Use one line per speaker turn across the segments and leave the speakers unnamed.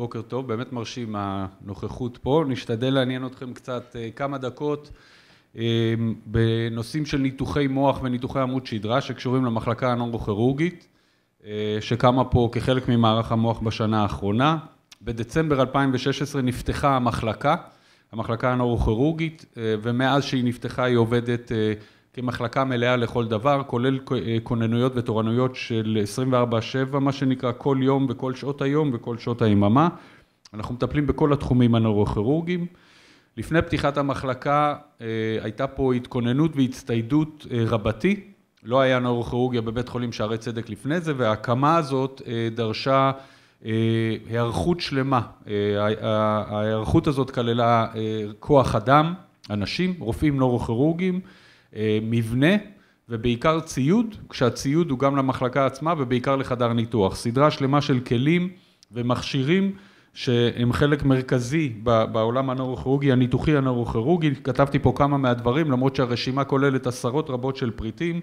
בוקר טוב, באמת מרשים הנוכחות פה. נשתדל לעניין אתכם קצת אה, כמה דקות אה, בנושאים של ניתוחי מוח וניתוחי עמוד שדרה שקשורים למחלקה הנורוכירורגית, אה, שקמה פה כחלק ממערך המוח בשנה האחרונה. בדצמבר 2016 נפתחה המחלקה, המחלקה הנורוכירורגית, ומאז שהיא נפתחה היא עובדת כמחלקה מלאה לכל דבר, כולל אה, כוננויות ותורנויות של 24-7, מה שנקרא, כל יום וכל שעות היום וכל שעות היממה. אנחנו מטפלים בכל התחומים הנוירוכירורגיים. לפני פתיחת המחלקה אה, הייתה פה התכוננות והצטיידות אה, רבתי. לא היה נוירוכירורגיה בבית חולים שערי צדק לפני זה, וההקמה הזאת דרשה היערכות שלמה. ההיערכות הזאת כללה כוח אדם, אנשים, רופאים נוירוכירורגיים. אה, מבנה ובעיקר ציוד, כשהציוד הוא גם למחלקה עצמה ובעיקר לחדר ניתוח. סדרה שלמה של כלים ומכשירים שהם חלק מרכזי בעולם הנאורוכירורגי, הניתוחי הנאורוכירורגי. כתבתי פה כמה מהדברים, למרות שהרשימה כוללת עשרות רבות של פריטים.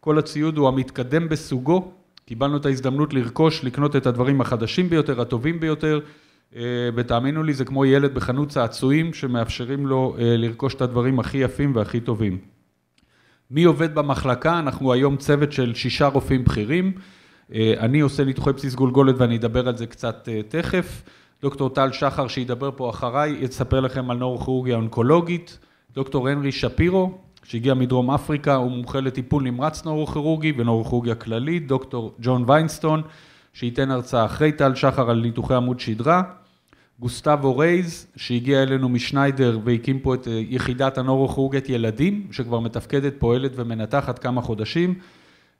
כל הציוד הוא המתקדם בסוגו. קיבלנו את ההזדמנות לרכוש, לקנות את הדברים החדשים ביותר, הטובים ביותר. אה, ותאמינו לי, זה כמו ילד בחנות צעצועים שמאפשרים לו אה, לרכוש את הדברים הכי יפים והכי טובים. מי עובד במחלקה? אנחנו היום צוות של שישה רופאים בכירים. אה, אני עושה ניתוחי בסיס גולגולת ואני אדבר על זה קצת אה, תכף. דוקטור טל שחר שידבר פה אחריי, יספר לכם על נורכירורגיה אונקולוגית. דוקטור הנרי שפירו, שהגיע מדרום אפריקה, הוא מומחה לטיפול נמרץ נורכירורגי ונורכירורגיה כללית. דוקטור ג'ון ויינסטון, שייתן הרצאה אחרי טל שחר על ניתוחי עמוד שדרה. גוסטבו רייז, שהגיע אלינו משניידר והקים פה את אה, יחידת הנורוכורגת ילדים, שכבר מתפקדת, פועלת ומנתחת כמה חודשים,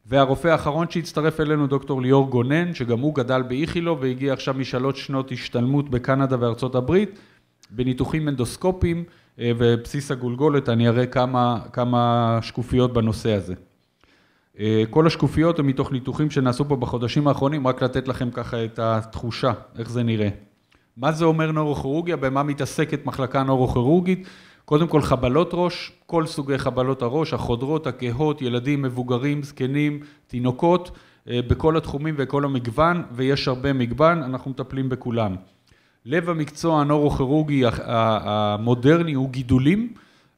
והרופא האחרון שהצטרף אלינו, דוקטור ליאור גונן, שגם הוא גדל באיכילוב והגיע עכשיו משלוש שנות השתלמות בקנדה וארצות הברית, בניתוחים אנדוסקופיים אה, ובסיס הגולגולת, אני אראה כמה, כמה שקופיות בנושא הזה. אה, כל השקופיות הן מתוך ניתוחים שנעשו פה בחודשים האחרונים, רק לתת לכם ככה את התחושה, איך זה נראה. מה זה אומר נורוכירורגיה, במה מתעסקת מחלקה נורוכירורגית? קודם כל חבלות ראש, כל סוגי חבלות הראש, החודרות, הקהות, ילדים, מבוגרים, זקנים, תינוקות, אה, בכל התחומים וכל המגוון, ויש הרבה מגוון, אנחנו מטפלים בכולם. לב המקצוע הנורוכירורגי המודרני הוא גידולים,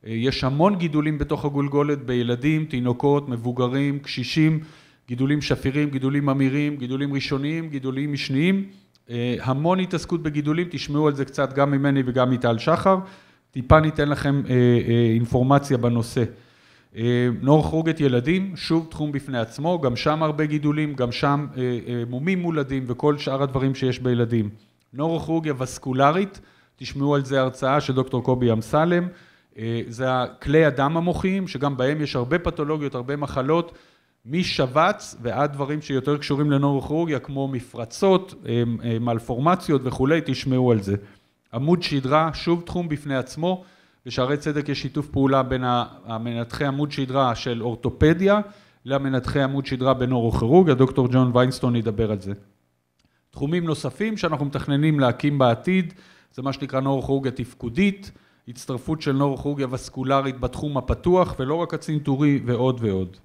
אה, יש המון גידולים בתוך הגולגולת בילדים, תינוקות, מבוגרים, קשישים, גידולים שפירים, גידולים אמירים, גידולים ראשוניים, גידולים משניים. אה, המון התעסקות בגידולים, תשמעו על זה קצת גם ממני וגם מטל שחר. טיפה ניתן לכם אה, אה, אינפורמציה בנושא. נור חוגת ילדים, שוב תחום בפני עצמו, גם שם הרבה גידולים, גם שם מומים מולדים וכל שאר הדברים שיש בילדים. נורוכורגיה וסקולרית, תשמעו על זה הרצאה של דוקטור קובי אמסלם, זה כלי הדם המוחיים, שגם בהם יש הרבה פתולוגיות, הרבה מחלות, משבץ ועד דברים שיותר קשורים לנורוכירורגיה, כמו מפרצות, מלפורמציות אמ, אמ, וכולי, תשמעו על זה. עמוד שדרה, שוב תחום בפני עצמו, בשערי צדק יש שיתוף פעולה בין המנתחי עמוד שדרה של אורתופדיה למנתחי עמוד שדרה בנורוכירורגיה, דוקטור ג'ון ויינסטון ידבר על זה. תחומים נוספים שאנחנו מתכננים להקים בעתיד, זה מה שנקרא נורוכירורגיה תפקודית, הצטרפות של נורוכירורגיה וסקולרית בתחום הפתוח, ולא רק הצנתורי ועוד ועוד.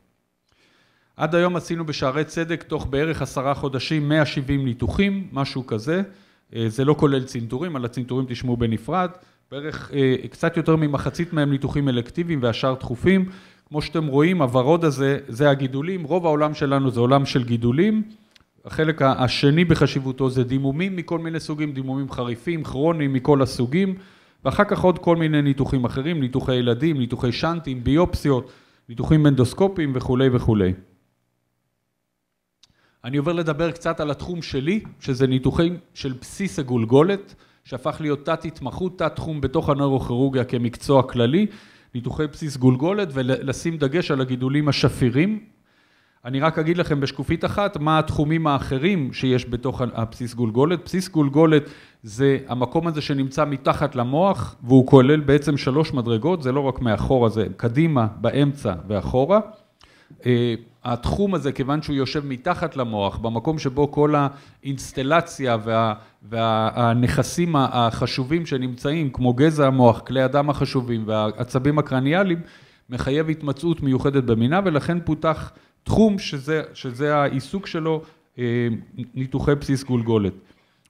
עד היום עשינו בשערי צדק תוך בערך עשרה חודשים 170 ניתוחים, משהו כזה. אה, זה לא כולל צנתורים, על הצנתורים תשמעו בנפרד. בערך אה, קצת יותר ממחצית מהם ניתוחים אלקטיביים והשאר דחופים. כמו שאתם רואים, הוורוד הזה, זה הגידולים. רוב העולם שלנו זה עולם של גידולים. החלק השני בחשיבותו זה דימומים מכל מיני סוגים, דימומים חריפים, כרוניים מכל הסוגים, ואחר כך עוד כל מיני ניתוחים אחרים, ניתוחי ילדים, ניתוחי שאנטים, ביופסיות, ניתוחים אנדוסקופיים וכולי וכולי. אני עובר לדבר קצת על התחום שלי, שזה ניתוחים של בסיס הגולגולת, שהפך להיות תת-התמחות, תת-תחום בתוך הנוירוכירורגיה כמקצוע כללי, ניתוחי בסיס גולגולת ולשים דגש על הגידולים השפירים. אני רק אגיד לכם בשקופית אחת מה התחומים האחרים שיש בתוך הבסיס גולגולת. בסיס גולגולת זה המקום הזה שנמצא מתחת למוח והוא כולל בעצם שלוש מדרגות, זה לא רק מאחורה, זה קדימה, באמצע ואחורה. אה, התחום הזה, כיוון שהוא יושב מתחת למוח, במקום שבו כל האינסטלציה וה, והנכסים החשובים שנמצאים, כמו גזע המוח, כלי הדם החשובים והעצבים הקרניאליים, מחייב התמצאות מיוחדת במינה, ולכן פותח תחום שזה, שזה העיסוק שלו, אה, ניתוחי בסיס גולגולת.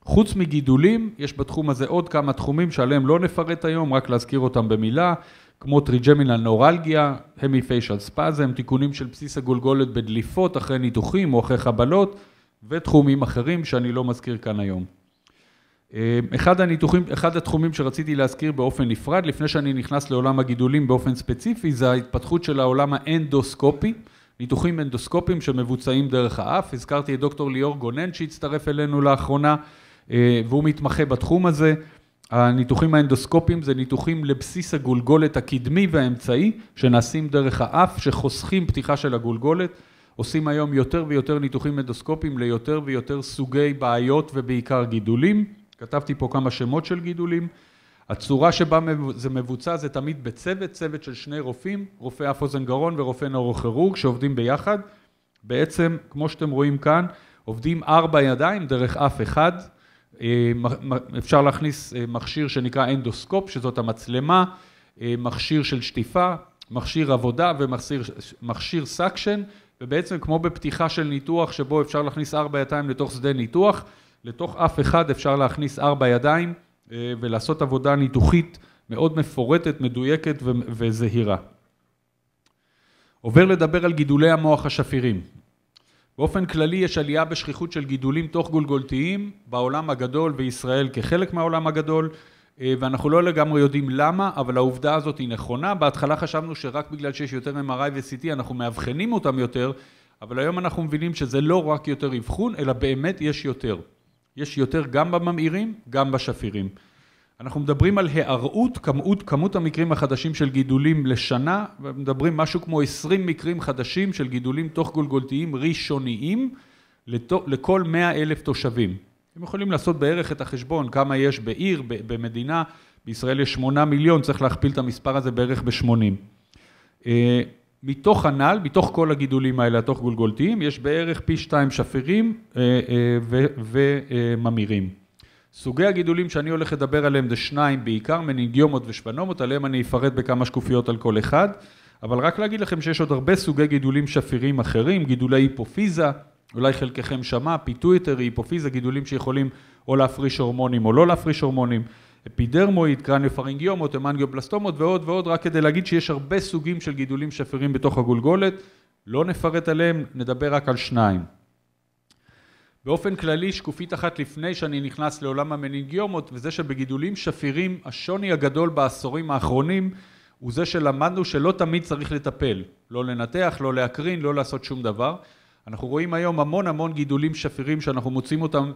חוץ מגידולים, יש בתחום הזה עוד כמה תחומים שעליהם לא נפרט היום, רק להזכיר אותם במילה. כמו טריג'מינל נורלגיה, המי-פיישל ספאזם, תיקונים של בסיס הגולגולת בדליפות אחרי ניתוחים או אחרי חבלות, ותחומים אחרים שאני לא מזכיר כאן היום. אה, אחד, הניתוחים, אחד התחומים שרציתי להזכיר באופן נפרד, לפני שאני נכנס לעולם הגידולים באופן ספציפי, זה ההתפתחות של העולם האנדוסקופי, ניתוחים אנדוסקופיים שמבוצעים דרך האף. הזכרתי את דוקטור ליאור גונן שהצטרף אלינו לאחרונה, אה, והוא מתמחה בתחום הזה. הניתוחים האנדוסקופיים זה ניתוחים לבסיס הגולגולת הקדמי והאמצעי, שנעשים דרך האף, שחוסכים פתיחה של הגולגולת. עושים היום יותר ויותר ניתוחים אנדוסקופיים ליותר ויותר סוגי בעיות ובעיקר גידולים. כתבתי פה כמה שמות של גידולים. הצורה שבה זה מבוצע זה תמיד בצוות, צוות של שני רופאים, רופא אף אוזן גרון ורופא נורוכירורג שעובדים ביחד. בעצם, כמו שאתם רואים כאן, עובדים ארבע ידיים דרך אף אחד. אה, אפשר להכניס אה, מכשיר שנקרא אנדוסקופ, שזאת המצלמה, אה, מכשיר של שטיפה, מכשיר עבודה ומכשיר סאקשן, ובעצם כמו בפתיחה של ניתוח שבו אפשר להכניס ארבע ידיים לתוך שדה ניתוח, לתוך אף אחד אפשר להכניס ארבע ידיים ולעשות עבודה ניתוחית מאוד מפורטת, מדויקת וזהירה. עובר לדבר על גידולי המוח השפירים. באופן כללי יש עלייה בשכיחות של גידולים תוך גולגולתיים בעולם הגדול וישראל כחלק מהעולם הגדול אה, ואנחנו לא לגמרי יודעים למה, אבל העובדה הזאת היא נכונה. בהתחלה חשבנו שרק בגלל שיש יותר MRI ו-CT אנחנו מאבחנים אותם יותר, אבל היום אנחנו מבינים שזה לא רק יותר אבחון, אלא באמת יש יותר. יש יותר גם בממאירים, גם בשפירים. אנחנו מדברים על הערעות, כמות, כמות המקרים החדשים של גידולים לשנה, ומדברים משהו כמו 20 מקרים חדשים של גידולים תוך גולגולתיים ראשוניים לתו, לכל 100 אלף תושבים. אתם יכולים לעשות בערך את החשבון, כמה יש בעיר, במדינה, בישראל יש 8 מיליון, צריך להכפיל את המספר הזה בערך ב-80. אה, מתוך הנ"ל, מתוך כל הגידולים האלה, התוך גולגולתיים, יש בערך פי שתיים שפירים אה, אה, וממירים. סוגי הגידולים שאני הולך לדבר עליהם זה שניים בעיקר, מנינגיומות ושפנומות, עליהם אני אפרט בכמה שקופיות על כל אחד, אבל רק להגיד לכם שיש עוד הרבה סוגי גידולים שפירים אחרים, גידולי היפופיזה, אולי חלקכם שמע, פיטויטר, היפופיזה, גידולים שיכולים או להפריש הורמונים או לא להפריש הורמונים, אפידרמואיד, קרניופרינגיומות, המנגיופלסטומות ועוד ועוד, רק כדי להגיד שיש הרבה סוגים של גידולים שפירים בתוך הגולגולת, לא נפרט עליהם, נדבר רק על שניים. באופן כללי, שקופית אחת לפני שאני נכנס לעולם המנינגיומות, וזה שבגידולים שפירים, השוני הגדול בעשורים האחרונים הוא זה שלמדנו שלא תמיד צריך לטפל. לא לנתח, לא להקרין, לא לעשות שום דבר. אנחנו רואים היום המון המון גידולים שפירים שאנחנו מוצאים אותם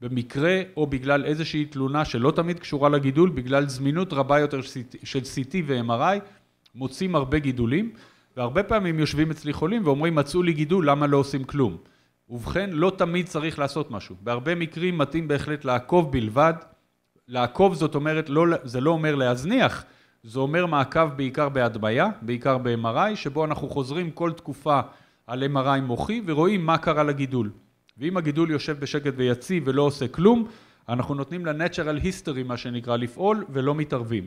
במקרה או בגלל איזושהי תלונה שלא תמיד קשורה לגידול, בגלל זמינות רבה יותר של CT ו-MRI, מוצאים הרבה גידולים, והרבה פעמים יושבים אצלי חולים ואומרים מצאו לי גידול, למה לא עושים כלום? ובכן, לא תמיד צריך לעשות משהו. בהרבה מקרים מתאים בהחלט לעקוב בלבד. לעקוב זאת אומרת, לא, זה לא אומר להזניח, זה אומר מעקב בעיקר בהדמיה, בעיקר ב-MRI, שבו אנחנו חוזרים כל תקופה על MRI מוחי ורואים מה קרה לגידול. ואם הגידול יושב בשקט ויציב ולא עושה כלום, אנחנו נותנים ל-Natural History, מה שנקרא, לפעול ולא מתערבים.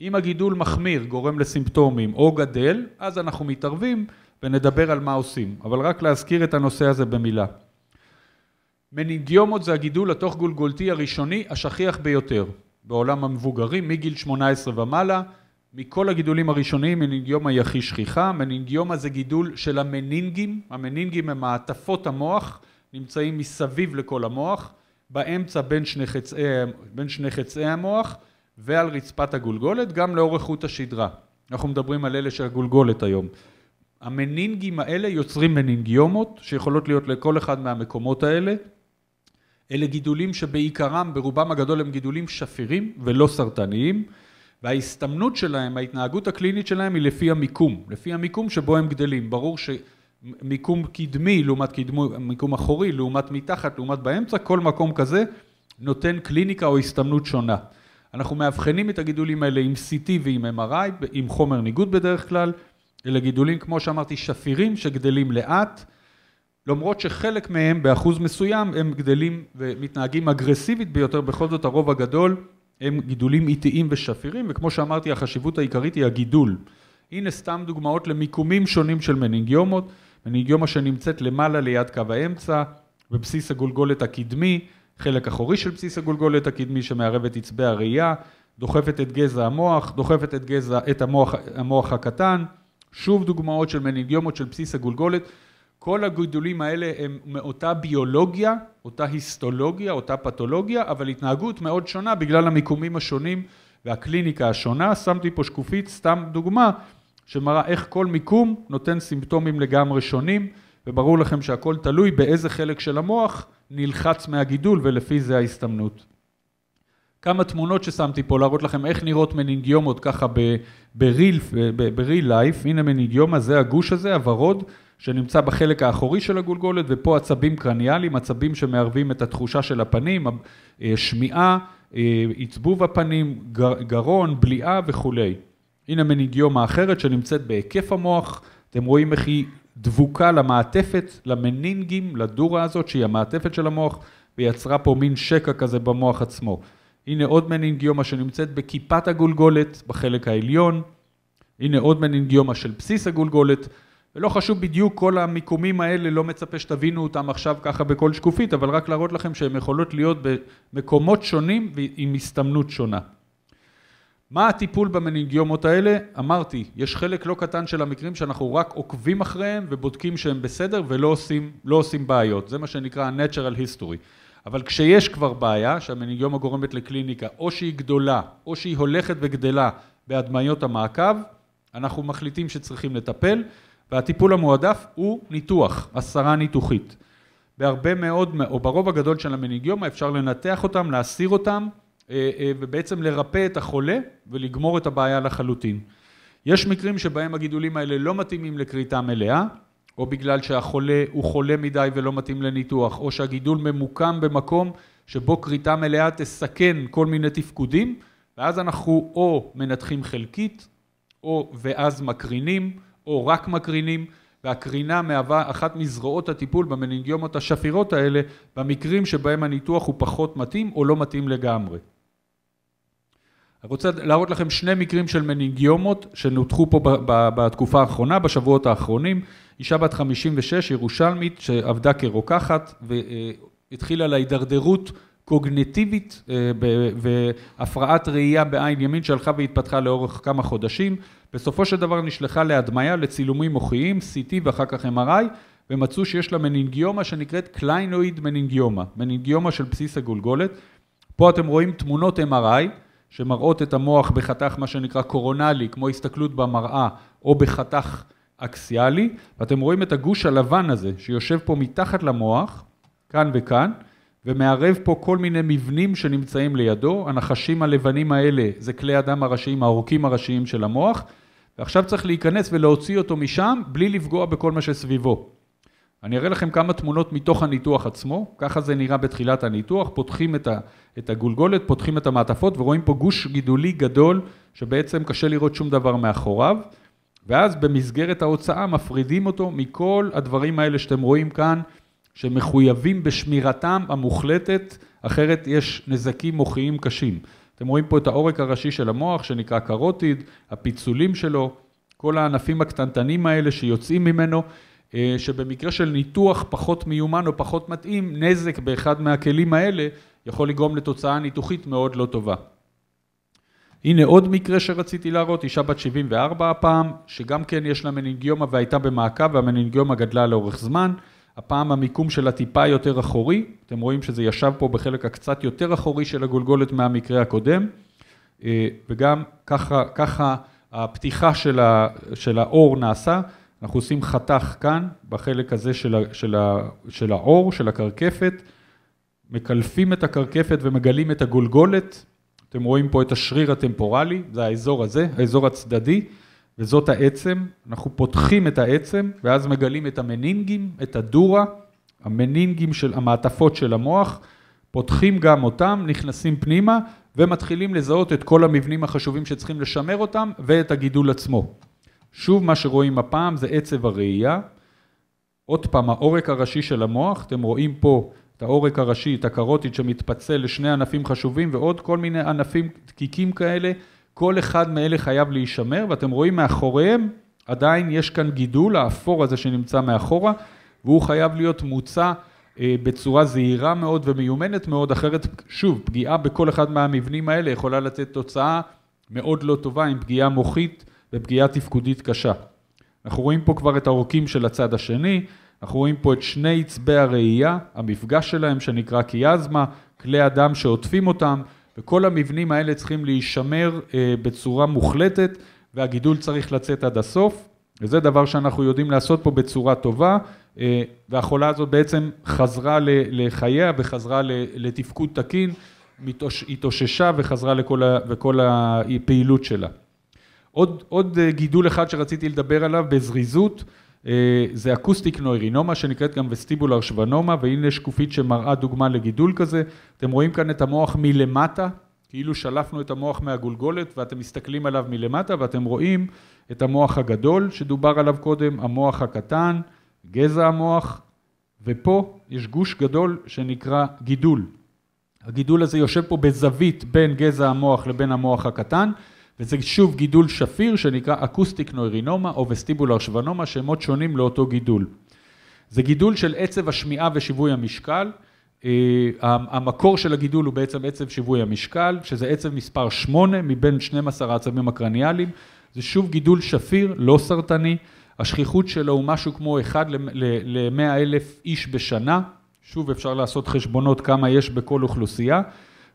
אם הגידול מחמיר, גורם לסימפטומים או גדל, אז אנחנו מתערבים. ונדבר על מה עושים, אבל רק להזכיר את הנושא הזה במילה. מנינגיומות זה הגידול התוך גולגולתי הראשוני השכיח ביותר בעולם המבוגרים מגיל 18 ומעלה, מכל הגידולים הראשוניים מנינגיומה היא הכי שכיחה, מנינגיומה זה גידול של המנינגים, המנינגים הם מעטפות המוח, נמצאים מסביב לכל המוח, באמצע בין שני חצאי, בין שני חצאי המוח ועל רצפת הגולגולת, גם לאורך חוט השדרה. אנחנו מדברים על אלה של הגולגולת היום. המנינגים האלה יוצרים מנינגיומות שיכולות להיות לכל אחד מהמקומות האלה. אלה גידולים שבעיקרם, ברובם הגדול הם גידולים שפירים ולא סרטניים, וההסתמנות שלהם, ההתנהגות הקלינית שלהם היא לפי המיקום, לפי המיקום שבו הם גדלים. ברור שמיקום קדמי לעומת קדמו, מיקום אחורי, לעומת מתחת, לעומת באמצע, כל מקום כזה נותן קליניקה או הסתמנות שונה. אנחנו מאבחנים את הגידולים האלה עם CT ועם MRI, עם חומר ניגוד בדרך כלל. אלה גידולים, כמו שאמרתי, שפירים שגדלים לאט, למרות שחלק מהם באחוז מסוים הם גדלים ומתנהגים אגרסיבית ביותר, בכל זאת הרוב הגדול הם גידולים איטיים ושפירים, וכמו שאמרתי, החשיבות העיקרית היא הגידול. הנה סתם דוגמאות למיקומים שונים של מנינגיומות, מנינגיומה שנמצאת למעלה ליד קו האמצע, בבסיס הגולגולת הקדמי, חלק אחורי של בסיס הגולגולת הקדמי שמערב את עצבי הראייה, דוחפת את גזע המוח, דוחפת את גזע, את המוח, המוח הקטן, שוב דוגמאות של מנינגיומות של בסיס הגולגולת. כל הגידולים האלה הם מאותה ביולוגיה, אותה היסטולוגיה, אותה פתולוגיה, אבל התנהגות מאוד שונה בגלל המיקומים השונים והקליניקה השונה. שמתי פה שקופית, סתם דוגמה, שמראה איך כל מיקום נותן סימפטומים לגמרי שונים, וברור לכם שהכל תלוי באיזה חלק של המוח נלחץ מהגידול ולפי זה ההסתמנות. כמה תמונות ששמתי פה להראות לכם איך נראות מנינגיומות ככה בריל, לייף, הנה מנינגיומה, זה הגוש הזה, הוורוד, שנמצא בחלק האחורי של הגולגולת, ופה עצבים קרניאליים, עצבים שמערבים את התחושה של הפנים, אה, שמיעה, אה, עצבוב הפנים, גרון, בליעה וכולי. הנה מנינגיומה אחרת שנמצאת בהיקף המוח, אתם רואים איך היא דבוקה למעטפת, למנינגים, לדורה הזאת, שהיא המעטפת של המוח, ויצרה פה מין שקע כזה במוח עצמו. הנה עוד מנינגיומה שנמצאת בכיפת הגולגולת בחלק העליון, הנה עוד מנינגיומה של בסיס הגולגולת, ולא חשוב בדיוק כל המיקומים האלה, לא מצפה שתבינו אותם עכשיו ככה בכל שקופית, אבל רק להראות לכם שהן יכולות להיות במקומות שונים ועם הסתמנות שונה. מה הטיפול במנינגיומות האלה? אמרתי, יש חלק לא קטן של המקרים שאנחנו רק עוקבים אחריהם ובודקים שהם בסדר ולא עושים, לא עושים בעיות, זה מה שנקרא natural History. אבל כשיש כבר בעיה, שהמניגיומה גורמת לקליניקה, או שהיא גדולה, או שהיא הולכת וגדלה בהדמיות המעקב, אנחנו מחליטים שצריכים לטפל, והטיפול המועדף הוא ניתוח, הסרה ניתוחית. בהרבה מאוד, או ברוב הגדול של המניגיומה, אפשר לנתח אותם, להסיר אותם, אה, אה, ובעצם לרפא את החולה ולגמור את הבעיה לחלוטין. יש מקרים שבהם הגידולים האלה לא מתאימים לכריתה מלאה, או בגלל שהחולה הוא חולה מדי ולא מתאים לניתוח, או שהגידול ממוקם במקום שבו כריתה מלאה תסכן כל מיני תפקודים, ואז אנחנו או מנתחים חלקית, או ואז מקרינים, או רק מקרינים, והקרינה מהווה אחת מזרועות הטיפול במנינגיומות השפירות האלה, במקרים שבהם הניתוח הוא פחות מתאים או לא מתאים לגמרי. אני רוצה להראות לכם שני מקרים של מנינגיומות שנותחו פה בתקופה האחרונה, בשבועות האחרונים. אישה בת 56, ירושלמית, שעבדה כרוקחת והתחילה לה הידרדרות קוגנטיבית אה, והפרעת ראייה בעין ימין שהלכה והתפתחה לאורך כמה חודשים. בסופו של דבר נשלחה להדמיה, לצילומים מוחיים, CT ואחר כך MRI, ומצאו שיש לה מנינגיומה שנקראת קליינואיד מנינגיומה, מנינגיומה של בסיס הגולגולת. פה אתם רואים תמונות MRI. שמראות את המוח בחתך מה שנקרא קורונלי, כמו הסתכלות במראה, או בחתך אקסיאלי, ואתם רואים את הגוש הלבן הזה שיושב פה מתחת למוח, כאן וכאן, ומערב פה כל מיני מבנים שנמצאים לידו, הנחשים הלבנים האלה זה כלי הדם הראשיים, העורקים הראשיים של המוח, ועכשיו צריך להיכנס ולהוציא אותו משם בלי לפגוע בכל מה שסביבו. אני אראה לכם כמה תמונות מתוך הניתוח עצמו, ככה זה נראה בתחילת הניתוח, פותחים את, ה, את הגולגולת, פותחים את המעטפות ורואים פה גוש גידולי גדול שבעצם קשה לראות שום דבר מאחוריו, ואז במסגרת ההוצאה מפרידים אותו מכל הדברים האלה שאתם רואים כאן, שמחויבים בשמירתם המוחלטת, אחרת יש נזקים מוחיים קשים. אתם רואים פה את העורק הראשי של המוח שנקרא קרוטיד, הפיצולים שלו, כל הענפים הקטנטנים האלה שיוצאים ממנו, אה, שבמקרה של ניתוח פחות מיומן או פחות מתאים, נזק באחד מהכלים האלה יכול לגרום לתוצאה ניתוחית מאוד לא טובה. הנה עוד מקרה שרציתי להראות, אישה בת 74 הפעם, שגם כן יש לה מנינגיומה והייתה במעקב והמנינגיומה גדלה לאורך זמן. הפעם המיקום שלה טיפה יותר אחורי, אתם רואים שזה ישב פה בחלק הקצת יותר אחורי של הגולגולת מהמקרה הקודם, אה, וגם ככה, ככה הפתיחה של, האור נעשה. אנחנו עושים חתך כאן, בחלק הזה של, ה, של, ה, של האור, של הקרקפת, מקלפים את הקרקפת ומגלים את הגולגולת. אתם רואים פה את השריר הטמפורלי, זה האזור הזה, האזור הצדדי, וזאת העצם. אנחנו פותחים את העצם, ואז מגלים את המנינגים, את הדורה, המנינגים של המעטפות של המוח, פותחים גם אותם, נכנסים פנימה, ומתחילים לזהות את כל המבנים החשובים שצריכים לשמר אותם, ואת הגידול עצמו. שוב מה שרואים הפעם זה עצב הראייה. עוד פעם, העורק הראשי של המוח, אתם רואים פה את העורק הראשי, את הקרוטית שמתפצל לשני ענפים חשובים ועוד כל מיני ענפים דקיקים כאלה, כל אחד מאלה חייב להישמר, ואתם רואים מאחוריהם עדיין יש כאן גידול, האפור הזה שנמצא מאחורה, והוא חייב להיות מוצע אה, בצורה זהירה מאוד ומיומנת מאוד, אחרת שוב, פגיעה בכל אחד מהמבנים האלה יכולה לתת תוצאה מאוד לא טובה עם פגיעה מוחית. בפגיעה תפקודית קשה. אנחנו רואים פה כבר את העורקים של הצד השני, אנחנו רואים פה את שני עצבי הראייה, המפגש שלהם שנקרא קיאזמה, כלי הדם שעוטפים אותם, וכל המבנים האלה צריכים להישמר אה, בצורה מוחלטת, והגידול צריך לצאת עד הסוף, וזה דבר שאנחנו יודעים לעשות פה בצורה טובה, אה, והחולה הזאת בעצם חזרה לחייה וחזרה לתפקוד תקין, התאוששה וחזרה לכל ה, הפעילות שלה. עוד, עוד אה, גידול אחד שרציתי לדבר עליו בזריזות, אה, זה אקוסטיק נוירינומה שנקראת גם וסטיבולר שוונומה, והנה שקופית שמראה דוגמה לגידול כזה. אתם רואים כאן את המוח מלמטה, כאילו שלפנו את המוח מהגולגולת ואתם מסתכלים עליו מלמטה ואתם רואים את המוח הגדול שדובר עליו קודם, המוח הקטן, גזע המוח, ופה יש גוש גדול שנקרא גידול. הגידול הזה יושב פה בזווית בין גזע המוח לבין המוח הקטן, וזה שוב גידול שפיר שנקרא אקוסטיק נוירינומה או וסטיבולר שוונומה, שמות שונים לאותו גידול. זה גידול של עצב השמיעה ושיווי המשקל. אה, המקור של הגידול הוא בעצם עצב שיווי המשקל, שזה עצב מספר 8 מבין 12 העצבים הקרניאליים. זה שוב גידול שפיר, לא סרטני. השכיחות שלו הוא משהו כמו 1 ל-100 אלף איש בשנה. שוב, אפשר לעשות חשבונות כמה יש בכל אוכלוסייה.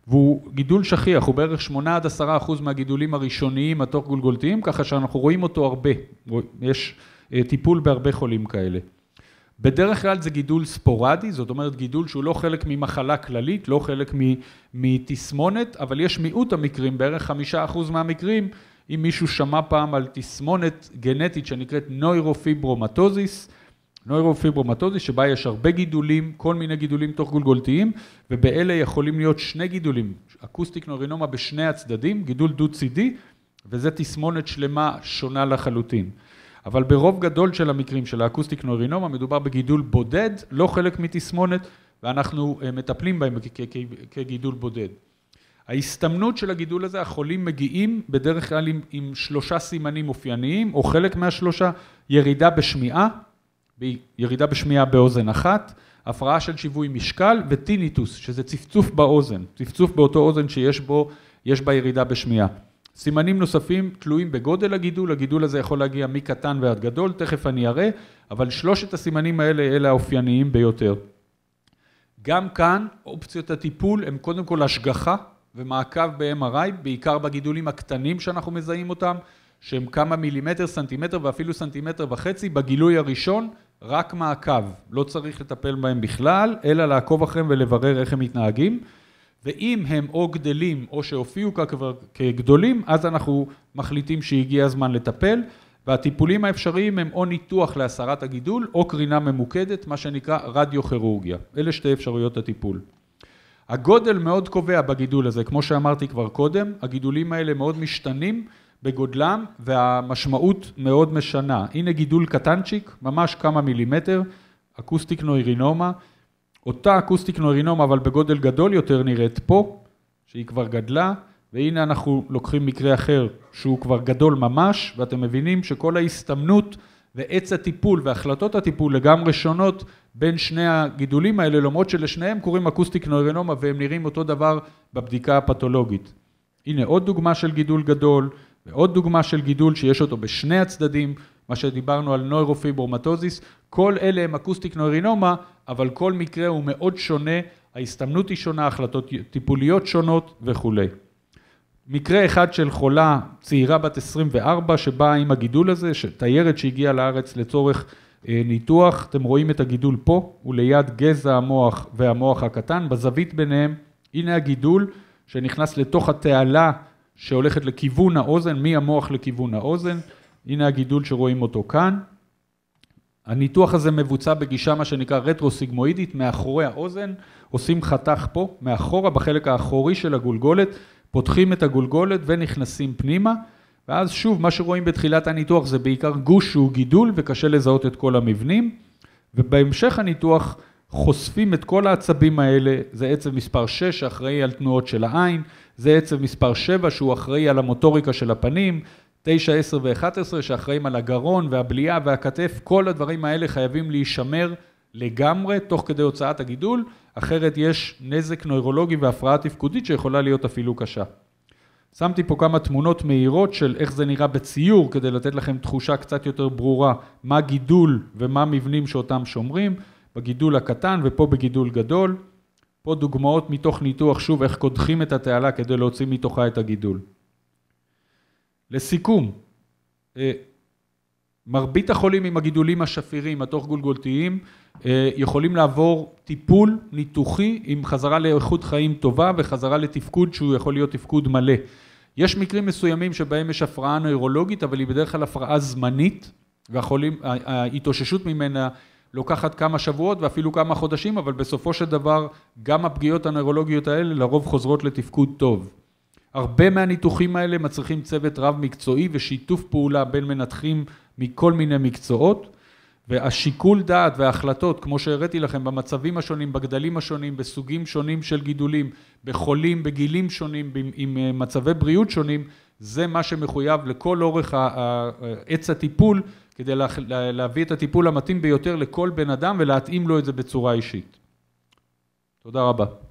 והוא גידול שכיח, הוא בערך 8 עד 10 אחוז מהגידולים הראשוניים התוך גולגולתיים, ככה שאנחנו רואים אותו הרבה, יש אה, טיפול בהרבה חולים כאלה. בדרך כלל זה גידול ספורדי, זאת אומרת גידול שהוא לא חלק ממחלה כללית, לא חלק מתסמונת, אבל יש מיעוט המקרים, בערך חמישה אחוז מהמקרים, אם מישהו שמע פעם על תסמונת גנטית שנקראת נוירופיברומטוזיס, נוירופיברומטוזי, שבה יש הרבה גידולים, כל מיני גידולים תוך גולגולתיים ובאלה יכולים להיות שני גידולים, אקוסטיק נוירינומה בשני הצדדים, גידול דו צידי וזה תסמונת שלמה שונה לחלוטין. אבל ברוב גדול של המקרים של האקוסטיק נוירינומה, מדובר בגידול בודד, לא חלק מתסמונת ואנחנו אה, מטפלים בהם כגידול בודד. ההסתמנות של הגידול הזה, החולים מגיעים בדרך כלל עם, עם שלושה סימנים אופייניים או חלק מהשלושה, ירידה בשמיעה ירידה בשמיעה באוזן אחת, הפרעה של שיווי משקל וטיניטוס, שזה צפצוף באוזן, צפצוף באותו אוזן שיש בו, יש בה ירידה בשמיעה. סימנים נוספים תלויים בגודל הגידול, הגידול הזה יכול להגיע מקטן ועד גדול, תכף אני אראה, אבל שלושת הסימנים האלה, אלה האופייניים ביותר. גם כאן אופציות הטיפול הן קודם כל השגחה ומעקב ב-MRI, בעיקר בגידולים הקטנים שאנחנו מזהים אותם, שהם כמה מילימטר, סנטימטר ואפילו סנטימטר וחצי, בגילוי הראשון רק מעקב, לא צריך לטפל בהם בכלל, אלא לעקוב אחריהם ולברר איך הם מתנהגים. ואם הם או גדלים או שהופיעו כבר כגדולים, אז אנחנו מחליטים שהגיע הזמן לטפל. והטיפולים האפשריים הם או ניתוח להסרת הגידול או קרינה ממוקדת, מה שנקרא רדיוכירורגיה. אלה שתי אפשרויות הטיפול. הגודל מאוד קובע בגידול הזה, כמו שאמרתי כבר קודם, הגידולים האלה מאוד משתנים בגודלם והמשמעות מאוד משנה. הנה גידול קטנצ'יק, ממש כמה מילימטר, אקוסטיק נוירינומה, אותה אקוסטיק נוירינומה אבל בגודל גדול יותר נראית פה, שהיא כבר גדלה, והנה אנחנו לוקחים מקרה אחר שהוא כבר גדול ממש, ואתם מבינים שכל ההסתמנות ועץ הטיפול והחלטות הטיפול לגמרי שונות בין שני הגידולים האלה, למרות שלשניהם קוראים אקוסטיק נוירינומה והם נראים אותו דבר בבדיקה הפתולוגית. הנה עוד דוגמה של גידול גדול, ועוד דוגמה של גידול שיש אותו בשני הצדדים, מה שדיברנו על נוירופיברומטוזיס, כל אלה הם אקוסטיק נוירינומה, אבל כל מקרה הוא מאוד שונה, ההסתמנות היא שונה, החלטות טיפוליות שונות וכולי. מקרה אחד של חולה צעירה בת 24 שבאה עם הגידול הזה, תיירת שהגיעה לארץ לצורך אה, ניתוח, אתם רואים את הגידול פה, הוא ליד גזע המוח והמוח הקטן, בזווית ביניהם, הנה הגידול שנכנס לתוך התעלה שהולכת לכיוון האוזן, מהמוח לכיוון האוזן, הנה הגידול שרואים אותו כאן. הניתוח הזה מבוצע בגישה מה שנקרא רטרוסיגמואידית, מאחורי האוזן, עושים חתך פה, מאחורה, בחלק האחורי של הגולגולת, פותחים את הגולגולת ונכנסים פנימה, ואז שוב, מה שרואים בתחילת הניתוח זה בעיקר גוש שהוא גידול וקשה לזהות את כל המבנים, ובהמשך הניתוח חושפים את כל העצבים האלה, זה עצב מספר 6 שאחראי על תנועות של העין, זה עצב מספר 7 שהוא אחראי על המוטוריקה של הפנים, 9, 10 ו-11 שאחראים על הגרון והבליעה והכתף, כל הדברים האלה חייבים להישמר לגמרי תוך כדי הוצאת הגידול, אחרת יש נזק נוירולוגי והפרעה תפקודית שיכולה להיות אפילו קשה. שמתי פה כמה תמונות מהירות של איך זה נראה בציור כדי לתת לכם תחושה קצת יותר ברורה מה גידול ומה מבנים שאותם שומרים, בגידול הקטן ופה בגידול גדול. פה דוגמאות מתוך ניתוח שוב איך קודחים את התעלה כדי להוציא מתוכה את הגידול. לסיכום, אה, מרבית החולים עם הגידולים השפירים התוך גולגולתיים אה, יכולים לעבור טיפול ניתוחי עם חזרה לאיכות חיים טובה וחזרה לתפקוד שהוא יכול להיות תפקוד מלא. יש מקרים מסוימים שבהם יש הפרעה נוירולוגית אבל היא בדרך כלל הפרעה זמנית וההתאוששות ממנה לוקחת כמה שבועות ואפילו כמה חודשים, אבל בסופו של דבר גם הפגיעות הנוירולוגיות האלה לרוב חוזרות לתפקוד טוב. הרבה מהניתוחים האלה מצריכים צוות רב מקצועי ושיתוף פעולה בין מנתחים מכל מיני מקצועות, והשיקול דעת וההחלטות, כמו שהראיתי לכם, במצבים השונים, בגדלים השונים, בסוגים שונים של גידולים, בחולים, בגילים שונים, עם, אה, מצבי בריאות שונים, זה מה שמחויב לכל אורך עץ הטיפול, כדי לה, להביא את הטיפול המתאים ביותר לכל בן אדם ולהתאים לו את זה בצורה אישית. תודה רבה.